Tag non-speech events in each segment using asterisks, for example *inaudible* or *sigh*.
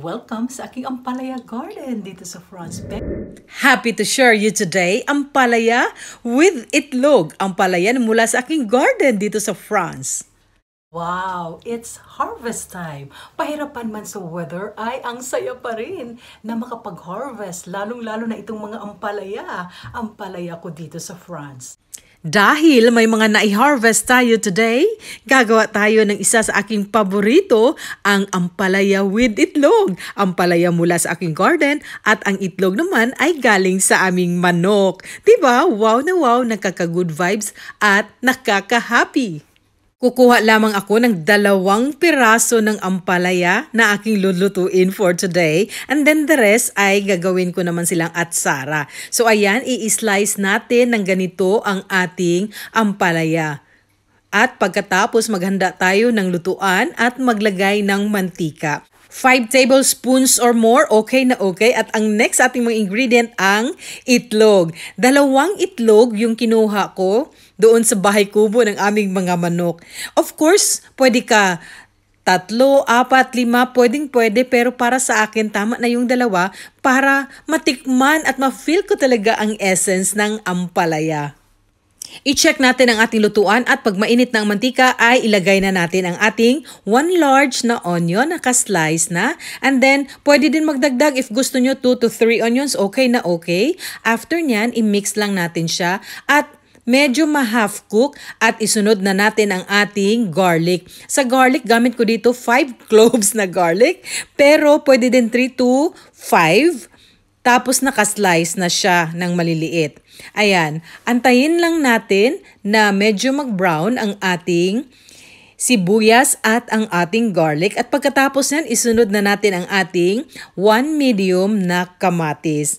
Welcome sa aking Ampalaya Garden dito sa France Beck. Happy to share you today Ampalaya with itlog. Ampalaya mula sa aking garden dito sa France. Wow, it's harvest time. Pahirapan man sa weather ay ang saya pa rin na makapag-harvest, lalong-lalo na itong mga ampalaya. Ampalaya ko dito sa France. Dahil may mga nai-harvest tayo today, gagawa tayo ng isa sa aking paborito, ang ampalaya with itlog. Ampalaya mula sa aking garden at ang itlog naman ay galing sa aming manok. 'Di ba? Wow na wow, nakaka-good vibes at nakaka-happy. Kukuha lamang ako ng dalawang piraso ng ampalaya na aking lulutuin for today. And then the rest ay gagawin ko naman silang atsara. So ayan, i-slice natin ng ganito ang ating ampalaya. At pagkatapos maghanda tayo ng lutuan at maglagay ng mantika. 5 tablespoons or more, okay na okay. At ang next ating mga ingredient ang itlog. Dalawang itlog yung kinuha ko doon sa bahay kubo ng aming mga manok. Of course, pwede ka tatlo, apat, lima, pwedeng pwede pero para sa akin tama na yung dalawa para matikman at ma-feel ko talaga ang essence ng ampalaya. I-check natin ang ating lutuan at pag mainit na ang mantika ay ilagay na natin ang ating one large na onion na ka-slice na. And then, pwede din magdagdag if gusto nyo 2 to 3 onions, okay na okay. After nyan, i-mix lang natin siya at medyo ma-half cook at isunod na natin ang ating garlic. Sa garlic, gamit ko dito 5 *laughs* cloves na garlic, pero pwede din 3 to 5 tapos nakaslice na siya ng maliliit. Ayan, antayin lang natin na medyo mag-brown ang ating sibuyas at ang ating garlic. At pagkatapos yan, isunod na natin ang ating 1 medium na kamatis.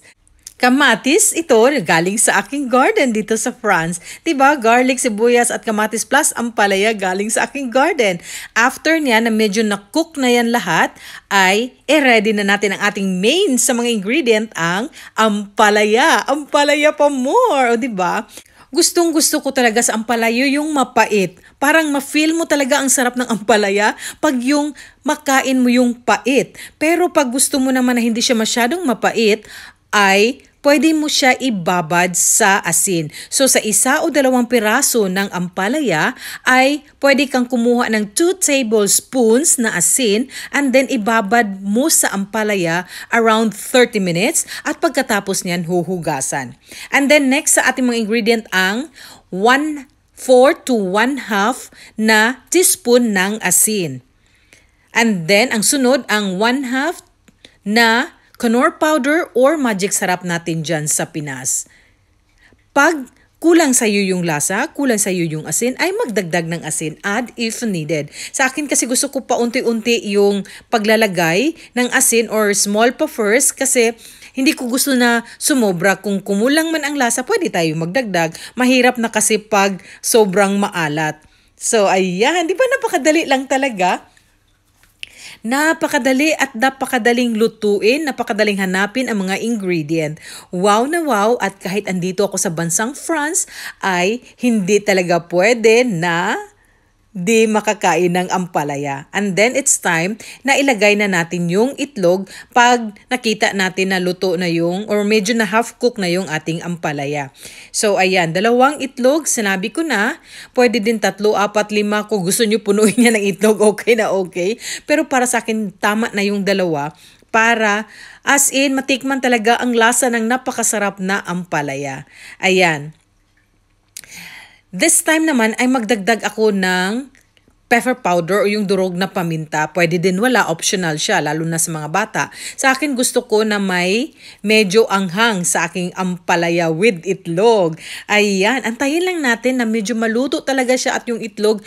Kamatis, ito galing sa aking garden dito sa France. 'Di ba? Garlic, sibuyas at kamatis plus ampalaya galing sa aking garden. After niya na medyo na-cook na 'yan lahat, ay eh, ready na natin ang ating main sa mga ingredient ang ampalaya. Ampalaya pa more, 'di ba? Gustong gusto ko talaga sa ampalayo yung mapait. Parang ma-feel mo talaga ang sarap ng ampalaya pag yung makain mo yung pait. Pero pag gusto mo naman na hindi siya masyadong mapait, ay pwede mo siya ibabad sa asin. So sa isa o dalawang piraso ng ampalaya ay pwede kang kumuha ng 2 tablespoons na asin and then ibabad mo sa ampalaya around 30 minutes at pagkatapos niyan huhugasan. And then next sa ating mga ingredient ang 1 4 to 1 half na teaspoon ng asin. And then, ang sunod, ang 1 half na Knorr powder or magic sarap natin dyan sa Pinas. Pag kulang sa iyo yung lasa, kulang sa iyo yung asin, ay magdagdag ng asin, add if needed. Sa akin kasi gusto ko pa unti-unti yung paglalagay ng asin or small pa first kasi hindi ko gusto na sumobra. Kung kumulang man ang lasa, pwede tayo magdagdag. Mahirap na kasi pag sobrang maalat. So, ayan. Di ba napakadali lang talaga? Napakadali at napakadaling lutuin, napakadaling hanapin ang mga ingredient. Wow na wow at kahit andito ako sa bansang France ay hindi talaga pwede na di makakain ng ampalaya. And then it's time na ilagay na natin yung itlog pag nakita natin na luto na yung or medyo na half cook na yung ating ampalaya. So ayan, dalawang itlog, sinabi ko na, pwede din tatlo, apat, lima kung gusto nyo punuin niya ng itlog, *laughs* okay na okay. Pero para sa akin, tama na yung dalawa para as in matikman talaga ang lasa ng napakasarap na ampalaya. Ayan. This time naman ay magdagdag ako ng pepper powder o yung durog na paminta. Pwede din wala, optional siya, lalo na sa mga bata. Sa akin gusto ko na may medyo anghang sa aking ampalaya with itlog. Ayan, antayin lang natin na medyo maluto talaga siya at yung itlog.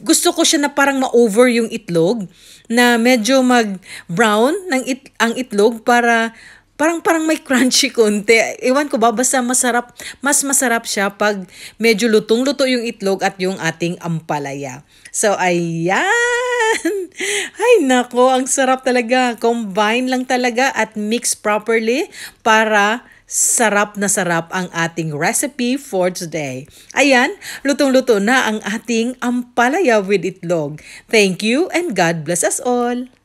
Gusto ko siya na parang ma-over yung itlog, na medyo mag-brown ng it ang itlog para parang parang may crunchy konti. Ewan ko ba, basta masarap, mas masarap siya pag medyo lutong-luto yung itlog at yung ating ampalaya. So, ayan! *laughs* Ay, nako, ang sarap talaga. Combine lang talaga at mix properly para sarap na sarap ang ating recipe for today. Ayan, lutong-luto na ang ating ampalaya with itlog. Thank you and God bless us all!